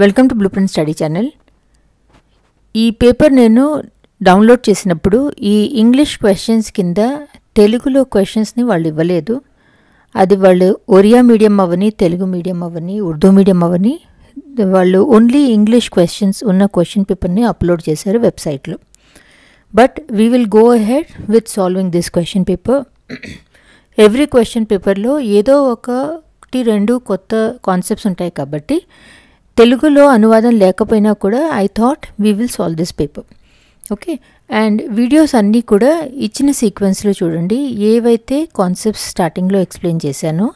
Welcome to blue print study channel ఈ paper నేను download చేసినప్పుడు ఈ ఇంగ్లీష్ క్వశ్చన్స్ కింద తెలుగులో క్వశ్చన్స్ని వాళ్ళు ఇవ్వలేదు అది వాళ్ళు ఒరియా మీడియం అవని తెలుగు మీడియం అవని ఉర్దూ మీడియం అవని వాళ్ళు ఓన్లీ ఇంగ్లీష్ క్వశ్చన్స్ ఉన్న క్వశ్చన్ పేపర్ని అప్లోడ్ చేశారు వెబ్సైట్లో but we will go ahead with solving this question paper every question పేపర్లో ఏదో ఒకటి రెండు కొత్త కాన్సెప్ట్స్ ఉంటాయి కాబట్టి తెలుగులో అనువాదం లేకపోయినా కూడా I thought we will solve this paper okay and videos అన్నీ కూడా ఇచ్చిన సీక్వెన్స్లో చూడండి ఏవైతే కాన్సెప్ట్స్ స్టార్టింగ్లో ఎక్స్ప్లెయిన్ చేశానో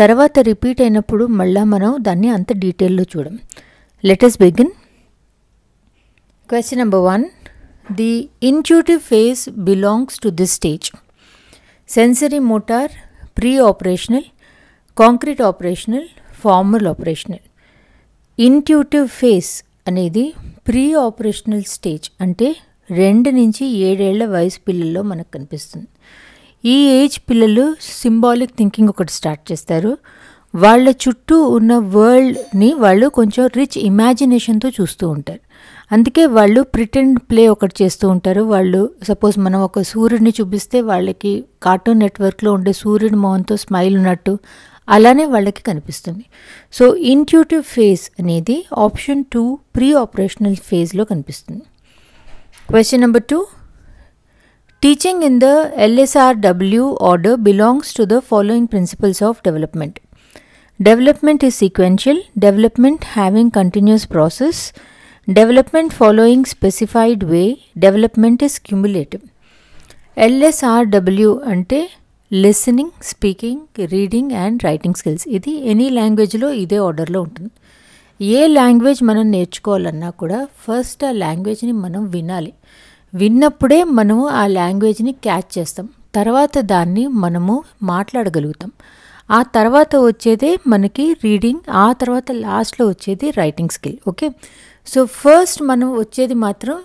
తర్వాత రిపీట్ అయినప్పుడు మళ్ళీ మనం దాన్ని అంత డీటెయిల్లో చూడం let's begin question number one the intuitive phase belongs to this stage sensory motor pre operational concrete operational formal operational intuitive phase అనేది ప్రీ ఆపరేషనల్ స్టేజ్ అంటే రెండు నుంచి ఏడేళ్ల వయసు పిల్లల్లో మనకు కనిపిస్తుంది ఈ ఏజ్ పిల్లలు సింబాలిక్ థింకింగ్ ఒకటి స్టార్ట్ చేస్తారు వాళ్ళ చుట్టూ ఉన్న వరల్డ్ని వాళ్ళు కొంచెం రిచ్ ఇమాజినేషన్తో చూస్తూ ఉంటారు అందుకే వాళ్ళు ప్రిటెండ్ ప్లే ఒకటి చేస్తూ ఉంటారు వాళ్ళు సపోజ్ మనం ఒక సూర్యుడిని చూపిస్తే వాళ్ళకి కార్టూన్ నెట్వర్క్లో ఉండే సూర్యుడి మోహన్తో స్మైల్ ఉన్నట్టు అలానే వాళ్ళకి కనిపిస్తుంది సో ఇంట్యూటివ్ ఫేజ్ అనేది ఆప్షన్ టూ ప్రీ ఆపరేషనల్ ఫేజ్లో కనిపిస్తుంది question number two teaching in the LSRW order belongs to the following principles of development development is sequential development having continuous process development following specified way development is cumulative LSRW అంటే listening speaking reading and writing skills ఇది any లాంగ్వేజ్లో ఇదే ఆర్డర్లో ఉంటుంది ఏ language మనం నేర్చుకోవాలన్నా కూడా first ఆ లాంగ్వేజ్ని మనం వినాలి విన్నప్పుడే మనము ఆ లాంగ్వేజ్ని క్యాచ్ చేస్తాం తర్వాత దాన్ని మనము మాట్లాడగలుగుతాం ఆ తర్వాత వచ్చేదే మనకి రీడింగ్ ఆ తర్వాత లాస్ట్లో వచ్చేది writing skill okay so first మనం వచ్చేది మాత్రం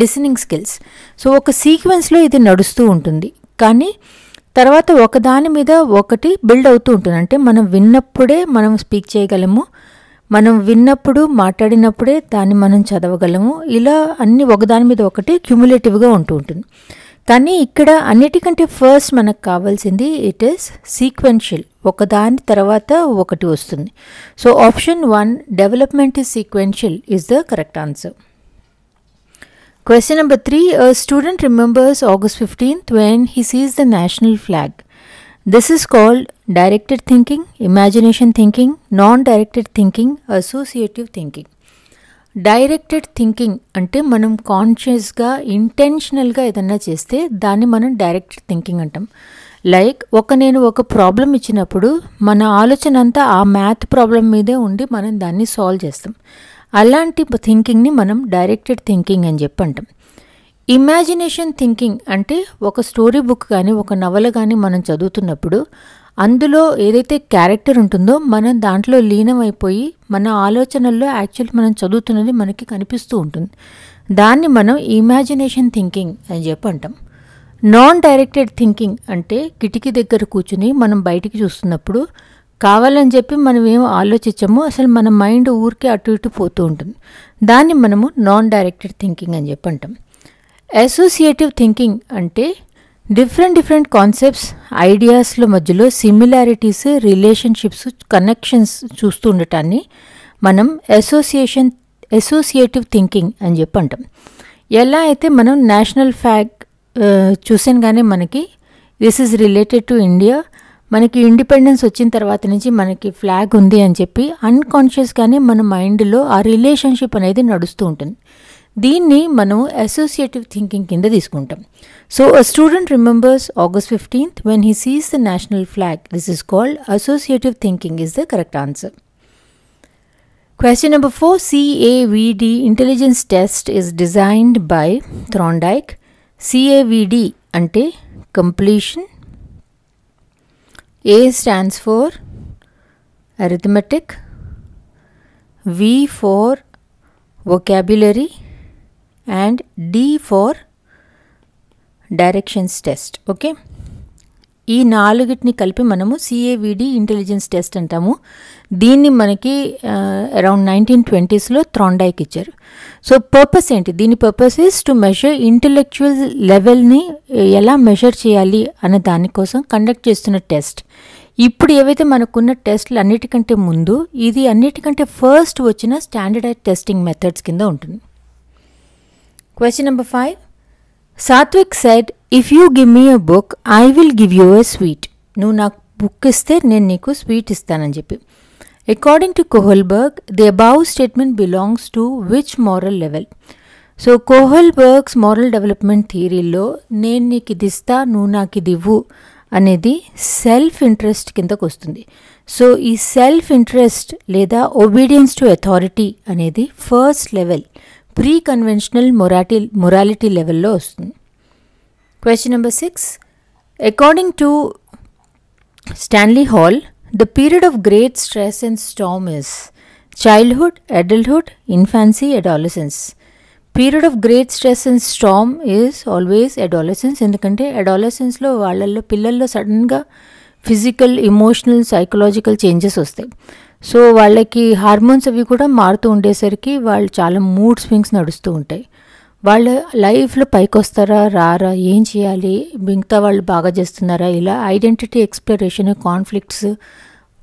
లిసనింగ్ స్కిల్స్ సో ఒక సీక్వెన్స్లో ఇది నడుస్తూ ఉంటుంది కానీ తర్వాత ఒకదాని మీద ఒకటి బిల్డ్ అవుతూ ఉంటుంది అంటే మనం విన్నప్పుడే మనం స్పీక్ చేయగలము మనం విన్నప్పుడు మాట్లాడినప్పుడే దాన్ని మనం చదవగలము ఇలా అన్ని ఒకదాని మీద ఒకటి క్యూములేటివ్గా ఉంటూ ఉంటుంది కానీ ఇక్కడ అన్నిటికంటే ఫస్ట్ మనకు కావాల్సింది ఇట్ ఈస్ సీక్వెన్షియల్ ఒకదాని తర్వాత ఒకటి వస్తుంది so option one development is sequential is the correct answer Question number three A student remembers August 15th when he sees the national flag. This is called directed thinking, imagination thinking, non directed thinking, associative thinking. Directed thinking అంటే మనం కాన్షియస్గా ఇంటెన్షనల్గా ఏదన్నా చేస్తే దాన్ని మనం directed thinking అంటాం like ఒక నేను ఒక ప్రాబ్లం ఇచ్చినప్పుడు మన ఆలోచన అంతా ఆ మ్యాథ్ ప్రాబ్లం మీదే ఉండి మనం దాన్ని సాల్వ్ చేస్తాం అలాంటి థింకింగ్ని మనం డైరెక్టెడ్ థింకింగ్ అని చెప్పి అంటాం ఇమాజినేషన్ థింకింగ్ అంటే ఒక స్టోరీ బుక్ కానీ ఒక నవల కానీ మనం చదువుతున్నప్పుడు అందులో ఏదైతే క్యారెక్టర్ ఉంటుందో మనం దాంట్లో లీనమైపోయి మన ఆలోచనల్లో యాక్చువల్ మనం చదువుతున్నది మనకి కనిపిస్తూ ఉంటుంది దాన్ని మనం ఇమాజినేషన్ థింకింగ్ అని చెప్పి అంటాం నాన్ డైరెక్టెడ్ థింకింగ్ అంటే కిటికీ దగ్గర కూర్చుని మనం బయటికి చూస్తున్నప్పుడు కావాలని చెప్పి మనం ఏం ఆలోచించము అసలు మన మైండ్ ఊరికే అటు ఇటు పోతూ ఉంటుంది దాన్ని మనము నాన్ డైరెక్టెడ్ థింకింగ్ అని చెప్పి అంటాం అసోసియేటివ్ థింకింగ్ అంటే డిఫరెంట్ డిఫరెంట్ కాన్సెప్ట్స్ ఐడియాస్ల మధ్యలో సిమిలారిటీస్ రిలేషన్షిప్స్ కనెక్షన్స్ చూస్తూ ఉండటాన్ని మనం అసోసియేషన్ అసోసియేటివ్ థింకింగ్ అని చెప్పి అంటాం ఎలా అయితే మనం నేషనల్ ఫ్యాగ్ చూసాను కానీ మనకి this is related to India మనకి ఇండిపెండెన్స్ వచ్చిన తర్వాత నుంచి మనకి ఫ్లాగ్ ఉంది అని చెప్పి అన్కాన్షియస్గానే మన మైండ్లో ఆ రిలేషన్షిప్ అనేది నడుస్తూ ఉంటుంది దీన్ని మనం అసోసియేటివ్ థింకింగ్ కింద తీసుకుంటాం so a student remembers August fifteenth when he sees the national flag this is called associative thinking is the correct answer question number four CAVD intelligence test is designed by Thorndike. CAVD అంటే completion A stands for arithmetic, V for vocabulary and D for directions test. Okay. ఈ నాలుగిటిని కలిపి మనము సిఏవిడి intelligence test అంటాము దీన్ని మనకి around nineteen ట్వంటీస్లో త్రాండాయికి ఇచ్చారు so purpose ఏంటి దీని purpose is to measure intellectual లెవెల్ని ఎలా మెషర్ చేయాలి అనే దానికోసం కండక్ట్ చేస్తున్న టెస్ట్ ఇప్పుడు ఏవైతే మనకున్న టెస్ట్లు అన్నిటికంటే ముందు ఇది అన్నిటికంటే ఫస్ట్ వచ్చిన స్టాండర్డైజ్ టెస్టింగ్ మెథడ్స్ కింద ఉంటుంది question number five Satvik said if you give me a book I will give you a sweet నువ్వు నాకు బుక్ ఇస్తే నేను నీకు స్వీట్ ఇస్తానని చెప్పి according to Kohlberg the above statement belongs to which moral level so Kohlberg's moral development థియరీలో నేను నీకు ఇది ఇస్తా నువ్వు నాకు ఇది ఇవ్వు అనేది సెల్ఫ్ ఇంట్రెస్ట్ కిందకు వస్తుంది సో ఈ సెల్ఫ్ ఇంట్రెస్ట్ లేదా ఒబీడియన్స్ టు అథారిటీ అనేది ఫస్ట్ లెవెల్ ప్రీ కన్వెన్షనల్ మొరాటి మొరాలిటీ లెవెల్లో వస్తుంది question number six According to Stanley Hall the period of great stress and storm is childhood adulthood, infancy adolescence. Period of great stress and storm is always adolescence ఎందుకంటే అడాలసెన్స్లో వాళ్ళల్లో పిల్లల్లో సడన్గా physical emotional psychological changes వస్తాయి so వాళ్ళకి hormones అవి కూడా మారుతూ ఉండేసరికి వాళ్ళు చాలా మూడ్ స్వింగ్స్ నడుస్తూ ఉంటాయి వాళ్ళ లైఫ్లో పైకొస్తారా రారా ఏం చేయాలి మిగతా వాళ్ళు బాగా చేస్తున్నారా ఇలా ఐడెంటిటీ ఎక్స్ప్లెరేషన్ కాన్ఫ్లిక్ట్స్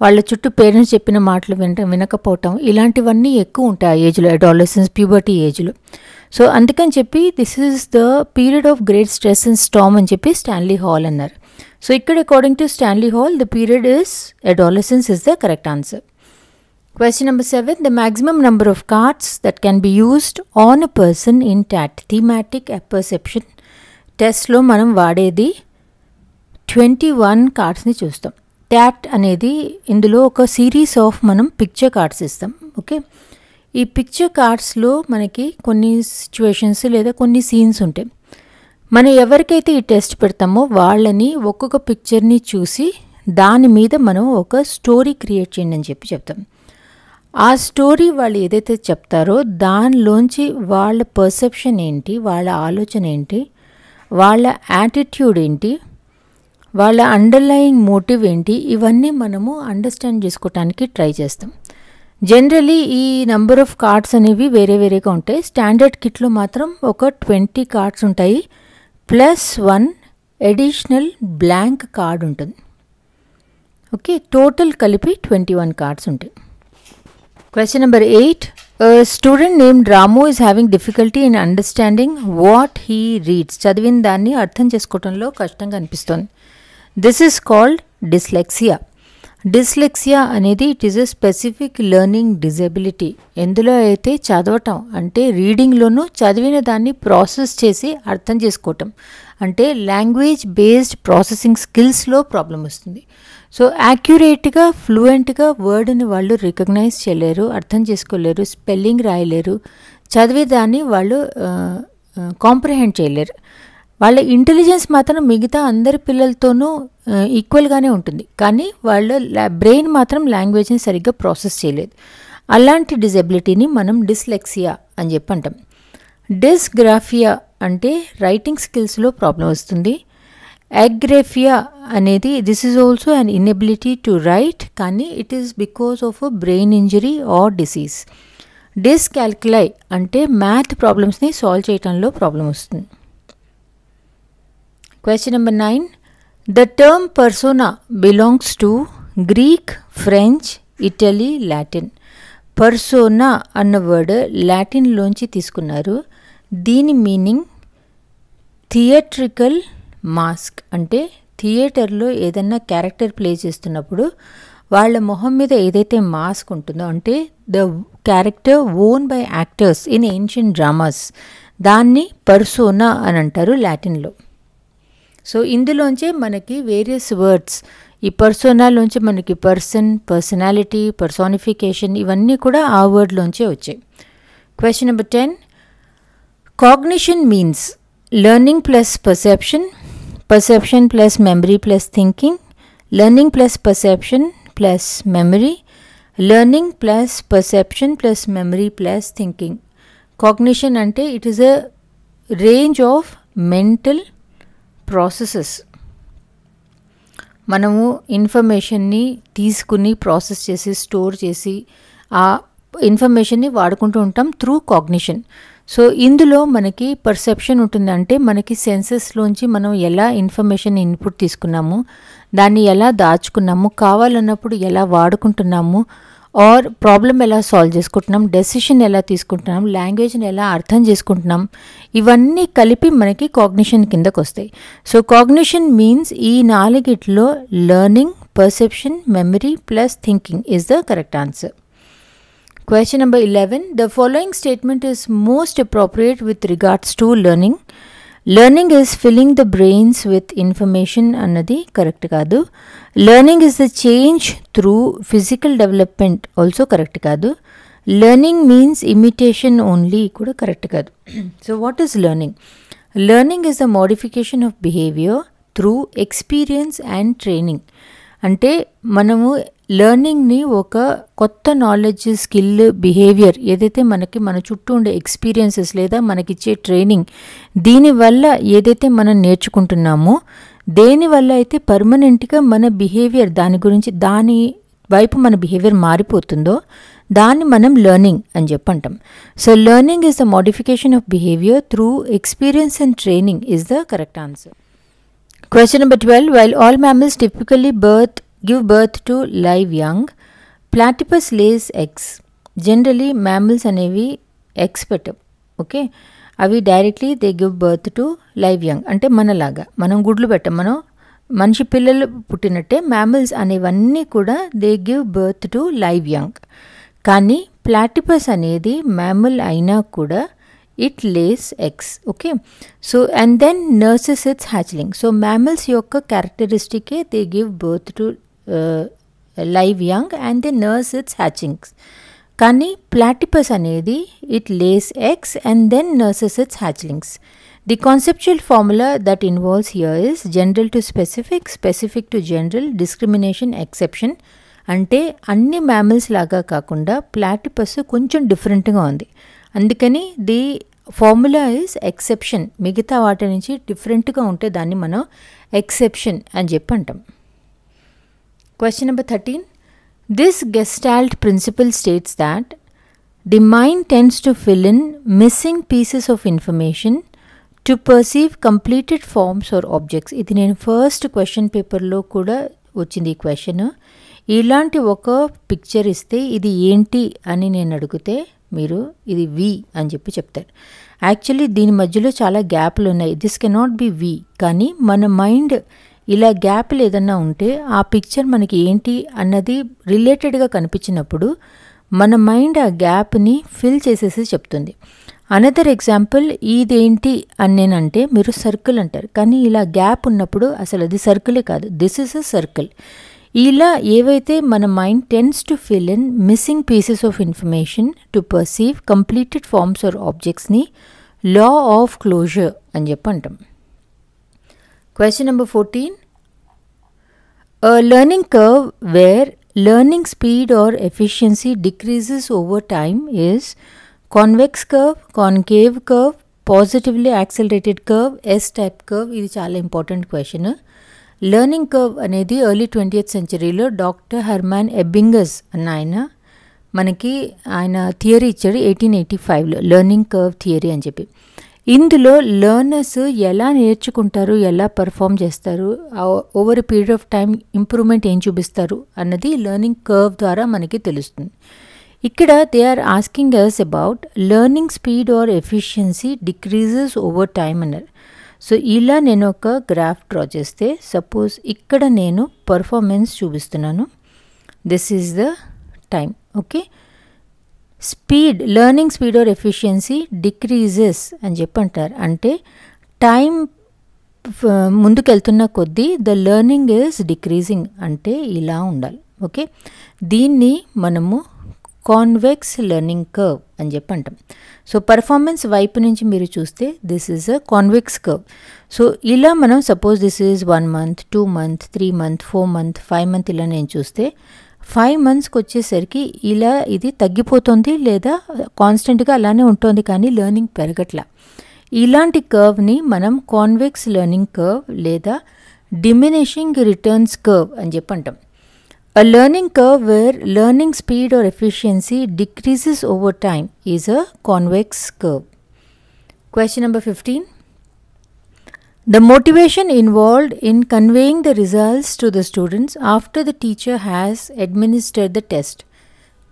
వాళ్ళ చుట్టూ పేరెంట్స్ చెప్పిన మాటలు విన వినకపోవటం ఇలాంటివన్నీ ఎక్కువ ఉంటాయి ఆ ఏజ్లో అడాలసెన్స్ ప్యూబర్టీ ఏజ్లో సో అందుకని చెప్పి this is the period of great stress and storm అని చెప్పి స్టాన్లీ హాల్ అన్నారు సో ఇక్కడ according to Stanley Hall the period is adolescence is the correct answer Question number seven The maximum number of cards that can be used on a person in TAT, thematic perception టెస్ట్లో మనం వాడేది twenty one కార్డ్స్ని చూస్తాం tat అనేది ఇందులో ఒక series of మనం picture cards ఇస్తాం okay ఈ పిక్చర్ కార్డ్స్లో మనకి కొన్ని సిచ్యువేషన్స్ లేదా కొన్ని సీన్స్ ఉంటాయి మనం ఎవరికైతే ఈ టెస్ట్ పెడతామో వాళ్ళని ఒక్కొక్క పిక్చర్ని చూసి దాని మీద మనం ఒక స్టోరీ క్రియేట్ చేయండి అని చెప్పి చెప్తాం ఆ స్టోరీ వాళ్ళు ఏదైతే చెప్తారో దానిలోంచి వాళ్ళ పర్సెప్షన్ ఏంటి వాళ్ళ ఆలోచన ఏంటి వాళ్ళ యాటిట్యూడ్ ఏంటి వాళ్ళ అండర్లయింగ్ మోటివ్ ఏంటి ఇవన్నీ మనము అండర్స్టాండ్ చేసుకోవటానికి ట్రై చేస్తాం జనరలీ ఈ నెంబర్ ఆఫ్ కార్డ్స్ అనేవి వేరే వేరేగా ఉంటాయి స్టాండర్డ్ కిట్లో మాత్రం ఒక ట్వంటీ కార్డ్స్ ఉంటాయి plus one additional blank card ఉంటుంది ఓకే టోటల్ కలిపి ట్వంటీ వన్ కార్డ్స్ ఉంటాయి Question number 8. A student named Ramu is having difficulty in understanding what he reads. Chadvin Dani Arthan Cheskotanlo Kashtangan Piston. This is called dyslexia. Dyslexia anedi it is a specific learning disability. Endula ete chadvatam ante reading lono chadvinadani process chesi arthan cheskotam ante language based processing skills lo problem istundi. So యాక్యురేట్గా ఫ్లూయెంట్గా వర్డ్ని వాళ్ళు recognise చేయలేరు అర్థం చేసుకోలేరు spelling రాయలేరు చదివేదాన్ని వాళ్ళు comprehend చేయలేరు వాళ్ళ ఇంటెలిజెన్స్ మాత్రం మిగతా అందరి పిల్లలతోనూ ఈక్వల్గానే ఉంటుంది కానీ వాళ్ళ బ్రెయిన్ మాత్రం లాంగ్వేజ్ని సరిగ్గా ప్రాసెస్ చేయలేదు అలాంటి డిజబిలిటీని మనం డిస్లెక్సియా అని చెప్పి అంటాం డిస్గ్రాఫియా అంటే రైటింగ్ స్కిల్స్లో ప్రాబ్లం వస్తుంది అగ్రేఫియా అనేది this is also an inability to write కానీ it is because of brain injury or disease dyscalculia అంటే మ్యాథ్ ప్రాబ్లమ్స్ని సాల్వ్ చేయడంలో ప్రాబ్లం వస్తుంది question number nine the term persona belongs to Greek French Italy Latin persona అన్న word లాటిన్లోంచి తీసుకున్నారు దీని meaning theatrical mask అంటే థియేటర్లో ఏదన్నా క్యారెక్టర్ ప్లే చేస్తున్నప్పుడు వాళ్ళ మొహం మీద ఏదైతే మాస్క్ ఉంటుందో అంటే the character own by actors in ancient dramas దాన్ని పర్సోనా అని అంటారు లాటిన్లో సో ఇందులోంచే మనకి వేరియస్ వర్డ్స్ ఈ పర్సోనాలోంచి మనకి పర్సన్ పర్సనాలిటీ పర్సోనిఫికేషన్ ఇవన్నీ కూడా ఆ వర్డ్లోంచే వచ్చాయి question number ten cognition means learning plus perception perception plus memory plus thinking learning plus perception plus memory learning plus perception plus memory plus thinking cognition ante it is a range of mental processes manamu information ni kuni process chesi store chesi aa information ni vaadukuntu untam through cognition so ఇందులో మనకి perception ఉంటుంది అంటే మనకి సెన్సెస్లోంచి మనం ఎలా information input తీసుకున్నాము దాన్ని ఎలా దాచుకున్నాము కావాలన్నప్పుడు ఎలా వాడుకుంటున్నాము ఆర్ ప్రాబ్లం ఎలా సాల్వ్ చేసుకుంటున్నాం డెసిషన్ ఎలా తీసుకుంటున్నాం లాంగ్వేజ్ని ఎలా అర్థం చేసుకుంటున్నాం ఇవన్నీ కలిపి మనకి కాగ్నిషన్ కిందకు వస్తాయి సో కాగ్నిషన్ మీన్స్ ఈ నాలుగిట్లో learning perception memory plus thinking is the correct answer Question number 11. The following statement is most appropriate with regards to learning. Learning is filling the brains with information annadi correct kaadu. Learning is the change through physical development also correct kaadu. Learning means imitation only kuda correct kaadu. so what is learning? Learning is the modification of behavior through experience and training. అంటే మనము లెర్నింగ్ని ఒక కొత్త knowledge skill behaviour ఏదైతే మనకి మన చుట్టూ ఉండే experiences లేదా మనకిచ్చే ట్రైనింగ్ దీనివల్ల ఏదైతే మనం నేర్చుకుంటున్నామో దేనివల్ల అయితే పర్మనెంట్గా మన బిహేవియర్ దాని గురించి దాని వైపు మన బిహేవియర్ మారిపోతుందో దాన్ని మనం లెర్నింగ్ అని చెప్పంటాం so learning is the modification of behaviour through experience and training is the correct answer Question number 12. While all mammals typically birth, give birth to live young, platypus lays eggs. Generally, mammals అనేవి eggs పెట్టం okay అవి directly they give birth to live young అంటే మనలాగా మనం గుడ్లు పెట్టం మనం మనిషి పిల్లలు పుట్టినట్టే మ్యామల్స్ అనేవన్నీ కూడా they give birth to live young కానీ ప్లాటిపస్ అనేది మ్యామల్ అయినా కూడా it lays eggs okay so and then nurses its hatchlings. so mammals yokka characteristic hai, they give birth to uh, live young and they nurse its hatchings kani platypus anedi it lays eggs and then nurses its hatchlings the conceptual formula that involves here is general to specific specific to general discrimination exception ante anni mammals laga kakunda platypus koncham different ga undi అందుకని the formula is exception మిగతా వాటి నుంచి డిఫరెంట్గా ఉంటే దాన్ని మనం exception అని చెప్పి అంటాం question number thirteen this Gestalt principle states that the mind tends to fill in missing pieces of information to perceive completed forms or objects ఇది నేను ఫస్ట్ క్వశ్చన్ పేపర్లో కూడా వచ్చింది ఈ క్వశ్చన్ ఇలాంటి ఒక పిక్చర్ ఇస్తే ఇది ఏంటి అని నేను అడిగితే మీరు ఇది వి అని చెప్పి చెప్తారు యాక్చువల్లీ దీని మధ్యలో చాలా గ్యాప్లు ఉన్నాయి దిస్ కెనాట్ బి వి కానీ మన మైండ్ ఇలా గ్యాప్లు ఏదన్నా ఉంటే ఆ పిక్చర్ మనకి ఏంటి అన్నది రిలేటెడ్గా కనిపించినప్పుడు మన మైండ్ ఆ గ్యాప్ని ఫిల్ చేసేసి చెప్తుంది అనదర్ ఎగ్జాంపుల్ ఇదేంటి అని నేనంటే మీరు సర్కిల్ అంటారు కానీ ఇలా గ్యాప్ ఉన్నప్పుడు అసలు అది సర్కిలే కాదు దిస్ ఇస్ అ సర్కిల్ ఇలా ఏవైతే మన mind tends to fill in missing pieces of information to perceive completed forms or ఆబ్జెక్ట్స్ని లా ఆఫ్ క్లోజర్ అని చెప్పి అంటాం question number fourteen learning curve where learning speed or efficiency decreases over time is convex curve concave curve positively accelerated curve S type curve ఇది చాలా important question learning curve అనేది early eighth సెంచరీలో doctor Hermann Ebbinghaus అన్న ఆయన మనకి ఆయన theory ఇచ్చాడు eighteen eighty ఫైవ్లో లెర్నింగ్ కర్వ్ థియరీ అని చెప్పి ఇందులో లెర్నర్స్ ఎలా నేర్చుకుంటారు ఎలా పర్ఫామ్ చేస్తారు over period of time improvement ఏం చూపిస్తారు అన్నది లెర్నింగ్ కర్వ్ ద్వారా మనకి తెలుస్తుంది ఇక్కడ they are asking us about learning speed or efficiency decreases over time అన్నారు సో ఇలా నేను ఒక గ్రాఫ్ డ్రా చేస్తే సపోజ్ ఇక్కడ నేను పర్ఫార్మెన్స్ చూపిస్తున్నాను this is the time okay speed learning speed or efficiency decreases అని చెప్పంటారు అంటే టైం uh, ముందుకెళ్తున్న కొద్దీ ద లర్నింగ్ ఈజ్ డిక్రీజింగ్ అంటే ఇలా ఉండాలి ఓకే దీన్ని మనము కాన్వెక్స్ లెర్నింగ్ కర్వ్ అని చెప్పి అంటాం సో పర్ఫార్మెన్స్ వైపు నుంచి మీరు చూస్తే this is a convex curve so ఇలా మనం suppose this is one month two month three month four month five month ఇలా నేను చూస్తే ఫైవ్ మంత్స్కి వచ్చేసరికి ఇలా ఇది తగ్గిపోతుంది లేదా కాన్స్టెంట్గా అలానే ఉంటుంది కానీ లెర్నింగ్ పెరగట్లా ఇలాంటి కర్వ్ని మనం కాన్వెక్స్ లెర్నింగ్ కర్వ్ లేదా డిమినిషింగ్ రిటర్న్స్ కర్వ్ అని చెప్పి అంటాం A learning curve where learning speed or efficiency decreases over time is a convex curve. Question number 15. The motivation involved in conveying the results to the students after the teacher has administered the test.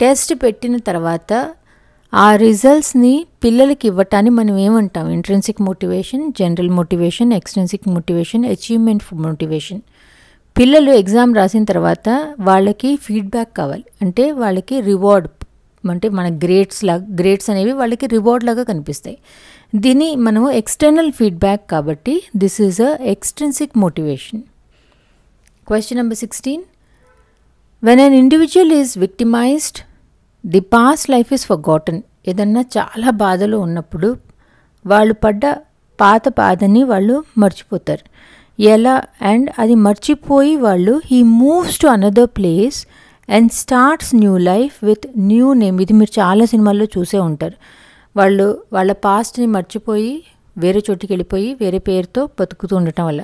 Test పెట్టిన తర్వాత ఆ రిజల్ట్స్ని పిల్లలకి ఇవ్వటాన్ని మనం ఏమంటాం Intrinsic motivation, general motivation, extrinsic motivation, achievement motivation. పిల్లలు exam రాసిన తర్వాత వాళ్ళకి ఫీడ్బ్యాక్ కావాలి అంటే వాళ్ళకి రివార్డ్ అంటే మన గ్రేడ్స్ లాగా గ్రేడ్స్ అనేవి వాళ్ళకి రివార్డ్ లాగా కనిపిస్తాయి దీని మనము ఎక్స్టర్నల్ ఫీడ్బ్యాక్ కాబట్టి this is a extrinsic motivation question number sixteen when an individual is victimised the past life is forgotten ఏదన్నా చాలా బాధలు ఉన్నప్పుడు వాళ్ళు పడ్డ పాత బాధని వాళ్ళు మర్చిపోతారు ఎలా అండ్ అది మర్చిపోయి వాళ్ళు he moves to another place and starts new life with new name ఇది మీరు చాలా సినిమాల్లో చూసే ఉంటారు వాళ్ళు వాళ్ళ పాస్ట్ని మర్చిపోయి వేరే చోటుకి వెళ్ళిపోయి వేరే పేరుతో బతుకుతూ ఉండటం వల్ల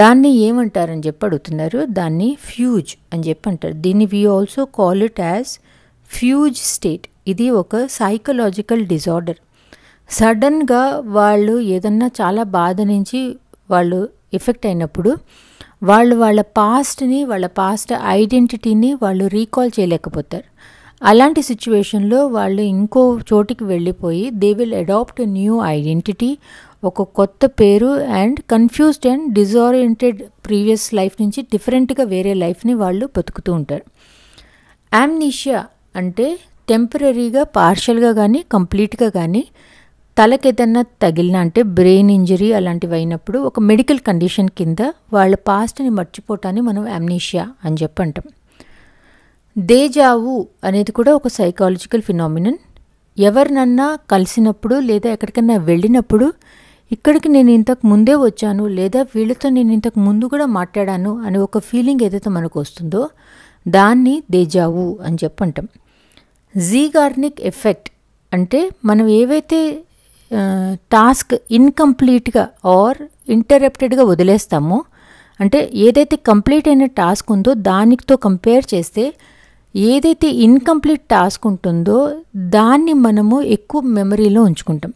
దాన్ని ఏమంటారని చెప్పి అడుగుతున్నారు దాన్ని ఫ్యూజ్ అని చెప్పి అంటారు దీన్ని we also call it as fugue state ఇది ఒక సైకలాజికల్ డిజార్డర్ సడన్గా వాళ్ళు ఏదన్నా చాలా బాధ నుంచి వాళ్ళు ఎఫెక్ట్ అయినప్పుడు వాళ్ళు వాళ్ళ పాస్ట్ని వాళ్ళ పాస్ట్ ఐడెంటిటీని వాళ్ళు రీకాల్ చేయలేకపోతారు అలాంటి సిచ్యువేషన్లో వాళ్ళు ఇంకో చోటికి వెళ్ళిపోయి they will adopt new identity ఒక కొత్త పేరు and confused and disoriented previous life నుంచి డిఫరెంట్గా వేరే లైఫ్ని వాళ్ళు బతుకుతూ ఉంటారు యామ్నీషియా అంటే టెంపరీగా పార్షల్గా కానీ కంప్లీట్గా కానీ తలకేదన్నా తగిలినా అంటే బ్రెయిన్ ఇంజరీ అలాంటివి అయినప్పుడు ఒక మెడికల్ కండిషన్ కింద వాళ్ళ పాస్ట్ని మర్చిపోవటాన్ని మనం అమ్నీషియా అని చెప్పి అంటాం దేజావు అనేది కూడా ఒక సైకాలజికల్ ఫినామినన్ ఎవరినన్నా కలిసినప్పుడు లేదా ఎక్కడికైనా వెళ్ళినప్పుడు ఇక్కడికి నేను ఇంతకు ముందే వచ్చాను లేదా వీళ్ళతో నేను ఇంతకు ముందు కూడా మాట్లాడాను అనే ఒక ఫీలింగ్ ఏదైతే మనకు వస్తుందో దాన్ని దేజావు అని చెప్పంటాం జీగార్నిక్ ఎఫెక్ట్ అంటే మనం ఏవైతే టాస్క్ ఇన్కంప్లీట్గా ఆర్ ఇంటరప్టెడ్గా వదిలేస్తామో అంటే ఏదైతే కంప్లీట్ అయిన టాస్క్ ఉందో దానితో కంపేర్ చేస్తే ఏదైతే ఇన్కంప్లీట్ టాస్క్ ఉంటుందో దాన్ని మనము ఎక్కువ మెమరీలో ఉంచుకుంటాం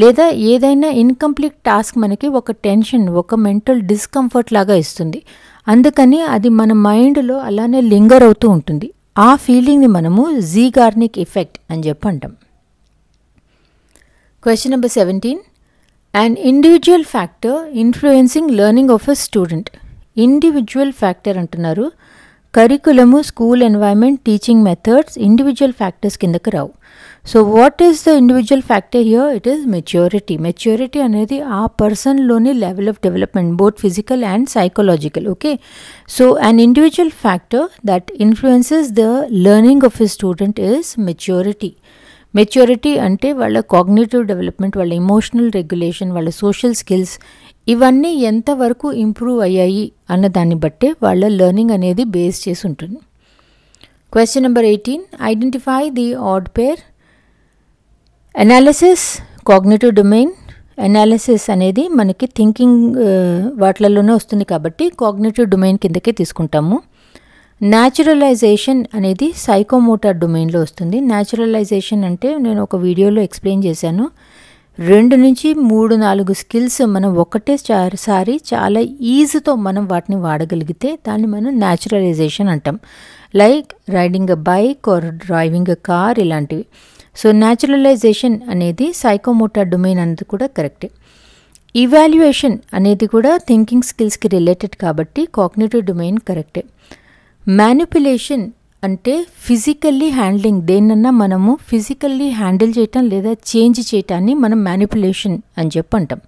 లేదా ఏదైనా ఇన్కంప్లీట్ టాస్క్ మనకి ఒక టెన్షన్ ఒక మెంటల్ డిస్కంఫర్ట్ లాగా ఇస్తుంది అందుకని అది మన మైండ్లో అలానే లింగర్ అవుతూ ఉంటుంది ఆ ఫీలింగ్ని మనము జీగార్నిక్ ఎఫెక్ట్ అని చెప్పి అంటాం Question number 17. An individual factor influencing learning of a student. Individual factor antunaru. Curriculum, school environment, teaching methods, individual factors kindakarao. So what is the individual factor here? It is maturity. Maturity and a person loni level of development, both physical and psychological. Okay. So an individual factor that influences the learning of a student is maturity. Maturity అంటే వాళ్ళ cognitive development వాళ్ళ emotional regulation వాళ్ళ social skills ఇవన్నీ ఎంతవరకు improve అయ్యాయి అన్న దాన్ని బట్టే వాళ్ళ లెర్నింగ్ అనేది బేస్ చేసి ఉంటుంది question number eighteen identify the odd pair analysis cognitive domain analysis అనేది మనకి థింకింగ్ uh, వాటిలలోనే వస్తుంది కాబట్టి కాగ్నేటివ్ డొమైన్ కిందకే తీసుకుంటాము న్యాచురలైజేషన్ అనేది సైకోమోటార్ డొమైన్లో వస్తుంది న్యాచురలైజేషన్ అంటే నేను ఒక వీడియోలో ఎక్స్ప్లెయిన్ చేశాను రెండు నుంచి మూడు నాలుగు స్కిల్స్ మనం ఒకటే సారి చాలా ఈజీతో మనం వాటిని వాడగలిగితే దాన్ని మనం న్యాచురలైజేషన్ అంటాం like riding a bike or driving a car ఇలాంటివి సో న్యాచురలైజేషన్ అనేది సైకోమోటార్ డొమైన్ అనేది కూడా కరెక్టే ఇవాల్యుయేషన్ అనేది కూడా థింకింగ్ స్కిల్స్కి రిలేటెడ్ కాబట్టి కాగ్నేటివ్ డొమైన్ కరెక్టే మ్యానిపులేషన్ అంటే ఫిజికల్లీ హ్యాండ్లింగ్ దేన్నన్నా మనము ఫిజికల్లీ హ్యాండిల్ చేయటం లేదా చేంజ్ చేయటాన్ని మనం మ్యానిపులేషన్ అని చెప్పి అంటాం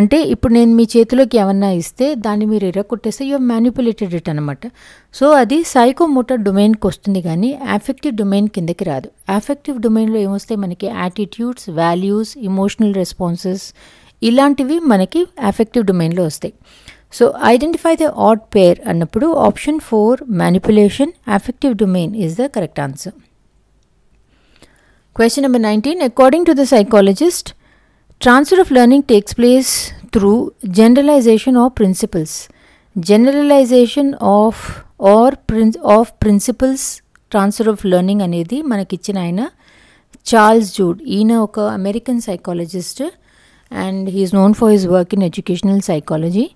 అంటే ఇప్పుడు నేను మీ చేతిలోకి ఏమన్నా ఇస్తే దాన్ని మీరు ఎర్రకొట్టేస్తే యూ మ్యానిపులేటెడ్ ఇట్ అనమాట సో అది సైకోమోటర్ డొమైన్కి వస్తుంది కానీ ఆఫెక్టివ్ డొమైన్ కిందకి రాదు ఆఫెక్టివ్ డొమైన్లో ఏమొస్తే మనకి యాటిట్యూడ్స్ వాల్యూస్ ఇమోషనల్ రెస్పాన్సెస్ ఇలాంటివి మనకి ఎఫెక్టివ్ డొమైన్లో వస్తాయి So identify the odd pair annappudu option 4 manipulation affective domain is the correct answer. Question number 19 according to the psychologist transfer of learning takes place through generalization of principles. Generalization of or prin of principles transfer of learning అనేది మనకిచ్చిన Charles Charles Judd oka American psychologist, and he is known for his work in educational psychology.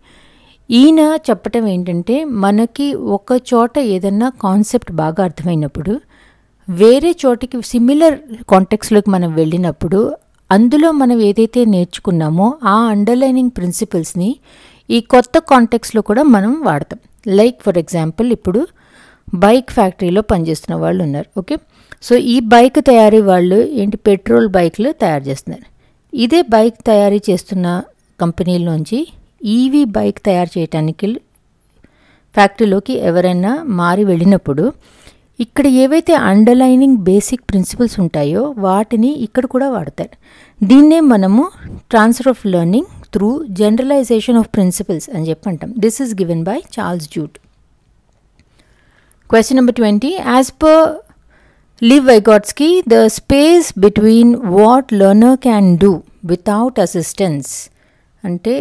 ఈయన చెప్పటం ఏంటంటే మనకి ఒక చోట ఏదన్నా concept బాగా అర్థమైనప్పుడు వేరే చోటికి సిమిలర్ కాంటెక్స్లోకి మనం వెళ్ళినప్పుడు అందులో మనం ఏదైతే నేర్చుకున్నామో ఆ అండర్లైనింగ్ ప్రిన్సిపల్స్ని ఈ కొత్త కాంటెక్స్లో కూడా మనం వాడతాం లైక్ ఫర్ ఎగ్జాంపుల్ ఇప్పుడు బైక్ ఫ్యాక్టరీలో పనిచేస్తున్న వాళ్ళు ఉన్నారు ఓకే సో ఈ బైక్ తయారీ వాళ్ళు ఏంటి పెట్రోల్ బైక్లు తయారు చేస్తున్నారు ఇదే బైక్ తయారీ చేస్తున్న కంపెనీలోంచి ఈవీ e బైక్ తయారు చేయటానికి ఫ్యాక్టరీలోకి ఎవరైనా మారి వెళ్ళినప్పుడు ఇక్కడ ఏవైతే అండర్లైనింగ్ బేసిక్ ప్రిన్సిపల్స్ ఉంటాయో వాటిని ఇక్కడ కూడా వాడతారు దీన్నే మనము transfer of learning through generalization of principles అని చెప్పి అంటాం this is given by Charles Judd question number twenty as per Lev Vygotsky the space between what learner can do without assistance అంటే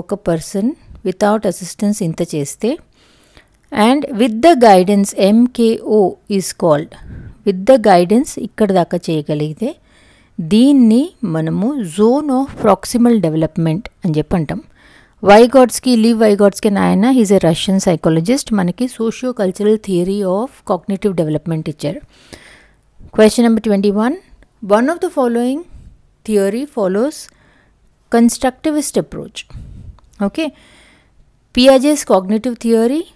ఒక పర్సన్ వితౌట్ అసిస్టెన్స్ ఇంత చేస్తే and with the guidance MKO is called with the guidance ఇక్కడ దాకా చేయగలిగితే దీన్ని మనము zone of proximal development అని చెప్పి అంటాం వైగాడ్స్కి లీవ్ వైగాడ్స్కి ఆయన ఈజ్ ఎ రష్యన్ సైకాలజిస్ట్ మనకి socio cultural theory of cognitive development ఇచ్చారు question number twenty one one of the following theory follows constructivist approach Okay. Cognitive cognitive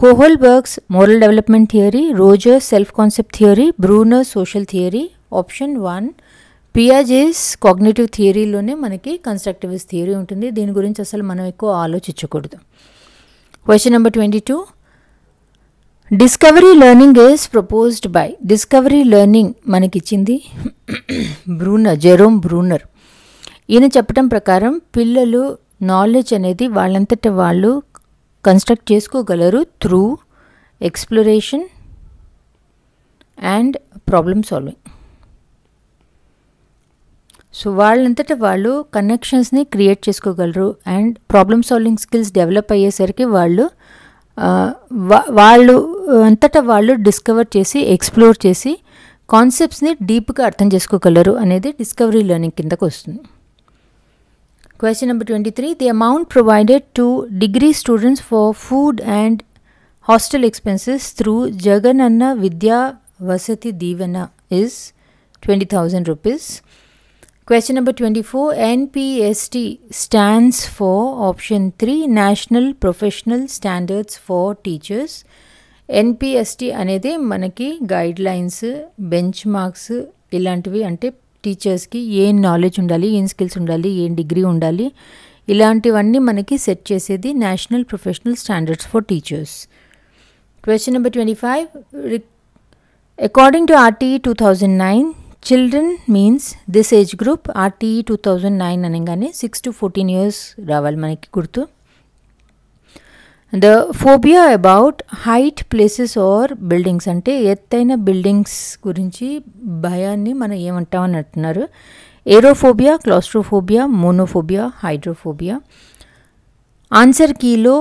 Kohlberg's moral development theory Rogers self concept theory Bruner social theory option one Piaget's cognitive థియరీలోనే మనకి constructivist theory ఉంటుంది దీని గురించి అసలు మనం ఎక్కువ ఆలోచించకూడదు question number twenty two discovery learning is proposed by discovery learning మనకిచ్చింది బ్రూనర్ జెరోమ్ బ్రూనర్ ఈయన చెప్పడం ప్రకారం పిల్లలు నాలెడ్జ్ అనేది వాళ్ళంతట వాళ్ళు కన్స్ట్రక్ట్ చేసుకోగలరు through exploration and problem solving so వాళ్ళంతట వాళ్ళు కనెక్షన్స్ని క్రియేట్ చేసుకోగలరు and problem solving skills develop అయ్యేసరికి వాళ్ళు వాళ్ళు అంతటా వాళ్ళు డిస్కవర్ చేసి ఎక్స్ప్లోర్ చేసి కాన్సెప్ట్స్ని డీప్గా అర్థం చేసుకోగలరు అనేది డిస్కవరీ లెర్నింగ్ కిందకు వస్తుంది Question number 23. The amount provided to degree students for food and hostel expenses through Jagananna Vidya Vasati Divana is 20,000 rupees. Question number 24. NPST stands for option 3 National Professional Standards for Teachers. NPST అనేది మనకి guide lines bench marks ఇలాంటివి అంటే టీచర్స్కి ఏం knowledge ఉండాలి ఏం skills ఉండాలి ఏం డిగ్రీ ఉండాలి ఇలాంటివన్నీ మనకి సెట్ చేసేది national professional standards for teachers question number twenty five according to RTE two thousand nine children means this age group RTE two thousand nine అనగానే సిక్స్ టు ఫోర్టీన్ ఇయర్స్ రావాలి మనకి గుర్తు the phobia about height places or buildings అంటే ఎత్తైన buildings గురించి భయాన్ని మనం ఏమంటామని అంటున్నారు aerophobia claustrophobia monophobia hydrophobia answer కీలో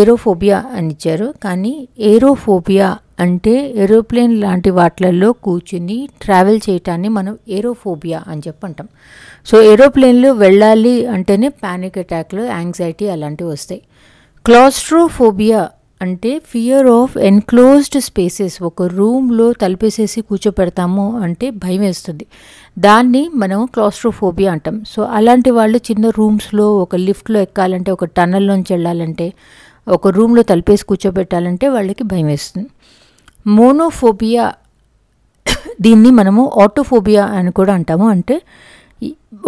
ఏరోఫోబియా అని ఇచ్చారు కానీ ఏరోఫోబియా అంటే ఏరోప్లేన్ లాంటి వాటిలలో కూర్చుని ట్రావెల్ చేయటాన్ని మనం ఏరోఫోబియా అని అంటాం సో ఏరోప్లేన్లో వెళ్ళాలి అంటేనే ప్యానిక్ అటాక్లు యాంగ్జైటీ అలాంటివి వస్తాయి క్లాస్ట్రోఫోబియా అంటే ఫియర్ ఆఫ్ ఎన్క్లోజ్డ్ స్పేసెస్ ఒక రూమ్లో తలిపేసేసి కూర్చోపెడతాము అంటే భయం వేస్తుంది దాన్ని మనం క్లాస్ట్రోఫోబియా అంటాం సో అలాంటి వాళ్ళు చిన్న రూమ్స్లో ఒక లిఫ్ట్లో ఎక్కాలంటే ఒక టన్నల్లోంచి వెళ్ళాలంటే ఒక రూమ్లో తలిపేసి కూర్చోబెట్టాలంటే వాళ్ళకి భయం వేస్తుంది మోనోఫోబియా దీన్ని మనము ఆటోఫోబియా అని కూడా అంటాము అంటే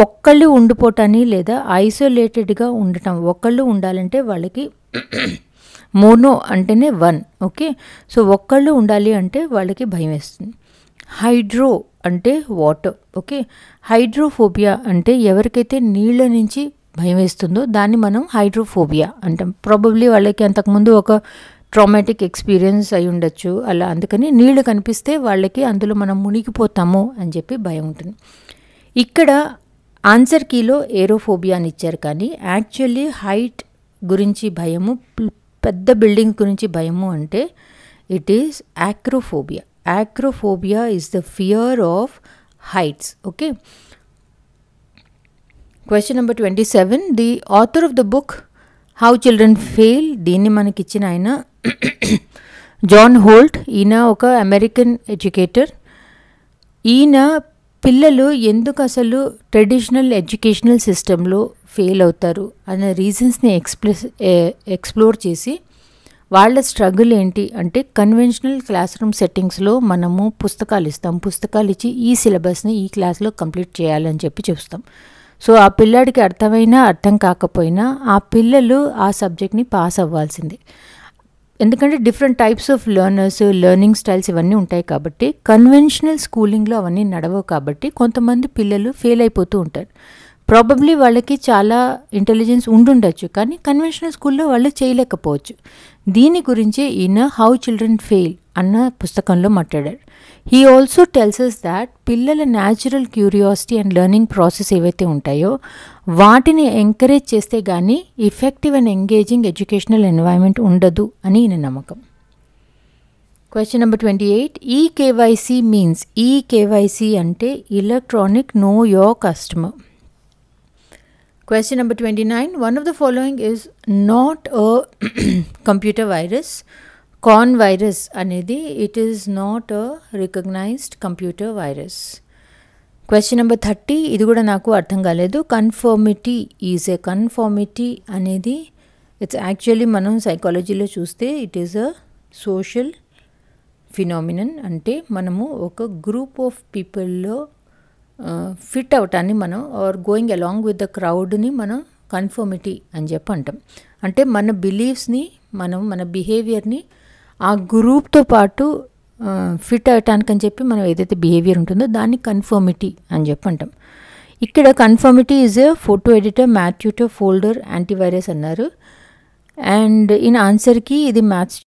ఒక్కళ్ళు ఉండిపోవటాన్ని లేదా ఐసోలేటెడ్గా ఉండటం ఒక్కళ్ళు ఉండాలంటే వాళ్ళకి మోనో అంటేనే వన్ ఓకే సో ఒక్కళ్ళు ఉండాలి అంటే వాళ్ళకి భయం వేస్తుంది హైడ్రో అంటే వాటర్ ఓకే హైడ్రోఫోబియా అంటే ఎవరికైతే నీళ్ళ నుంచి భయం వేస్తుందో దాన్ని మనం హైడ్రోఫోబియా అంటాం ప్రాబబ్లీ వాళ్ళకి అంతకుముందు ఒక ట్రామాటిక్ ఎక్స్పీరియన్స్ అయి ఉండొచ్చు అలా అందుకని నీళ్లు కనిపిస్తే వాళ్ళకి అందులో మనం మునిగిపోతాము అని చెప్పి భయం ఉంటుంది ఇక్కడ ఆన్సర్ కీలో ఏరోఫోబియా అని ఇచ్చారు కానీ యాక్చువల్లీ హైట్ గురించి భయము పెద్ద బిల్డింగ్ గురించి భయము అంటే it is acrophobia acrophobia is the fear of heights okay question number twenty seven the author of the book How Children Fail దీన్ని మనకిచ్చిన ఆయన జాన్ హోల్ట్ ఈయన ఒక అమెరికన్ ఎడ్యుకేటర్ ఈయన పిల్లలు ఎందుకు అసలు ట్రెడిషనల్ ఎడ్యుకేషనల్ సిస్టంలో ఫెయిల్ అవుతారు అనే రీజన్స్ని ఎక్స్ప్రెస్ ఎక్స్ప్లోర్ చేసి వాళ్ళ స్ట్రగుల్ ఏంటి అంటే కన్వెన్షనల్ క్లాస్ రూమ్ సెట్టింగ్స్లో మనము పుస్తకాలు ఇస్తాం పుస్తకాలు ఇచ్చి ఈ సిలబస్ని ఈ క్లాస్లో కంప్లీట్ చేయాలని చెప్పి చూస్తాం సో ఆ పిల్లాడికి అర్థమైనా అర్థం కాకపోయినా ఆ పిల్లలు ఆ సబ్జెక్ట్ని పాస్ అవ్వాల్సిందే ఎందుకంటే different types of learners learning styles ఇవన్నీ ఉంటాయి కాబట్టి కన్వెన్షనల్ స్కూలింగ్లో అవన్నీ నడవవు కాబట్టి కొంతమంది పిల్లలు ఫెయిల్ అయిపోతూ ఉంటారు ప్రాబబ్లీ వాళ్ళకి చాలా ఇంటెలిజెన్స్ ఉండుండొచ్చు కానీ కన్వెన్షనల్ స్కూల్లో వాళ్ళు చేయలేకపోవచ్చు దీని గురించి ఈయన హౌ చిల్డ్రన్ ఫెయిల్ అన్న పుస్తకంలో మాట్లాడారు హీ ఆల్సో టెల్సస్ దాట్ పిల్లల natural curiosity and learning process ఏవైతే ఉంటాయో వాటిని ఎంకరేజ్ చేస్తే కానీ effective and engaging educational environment ఉండదు అని నా నమ్మకం question number twenty eight e KYC means e KYC అంటే electronic know your customer question number twenty nine one of the following is not a computer virus కాన్ virus అనేది it is not a recognized computer virus question number thirty ఇది కూడా నాకు అర్థం కాలేదు conformity is a conformity అనేది it's actually మనం సైకాలజీలో చూస్తే it is a social phenomenon అంటే మనము ఒక గ్రూప్ ఆఫ్ పీపుల్లో ఫిట్ అవటాన్ని మనం or going along with the క్రౌడ్ని మనం కన్ఫర్మిటీ అని చెప్పి అంటాం అంటే మన బిలీఫ్స్ని మనం మన బిహేవియర్ని ఆ గ్రూప్తో పాటు ఫిట్ అని చెప్పి మనం ఏదైతే బిహేవియర్ ఉంటుందో దాన్ని కన్ఫర్మిటీ అని చెప్పి అంటాం ఇక్కడ conformity is a photo editor మ్యాట్యూటర్ ఫోల్డర్ యాంటీవైరస్ అన్నారు అండ్ ఈయన ఆన్సర్కి ఇది మ్యాచ్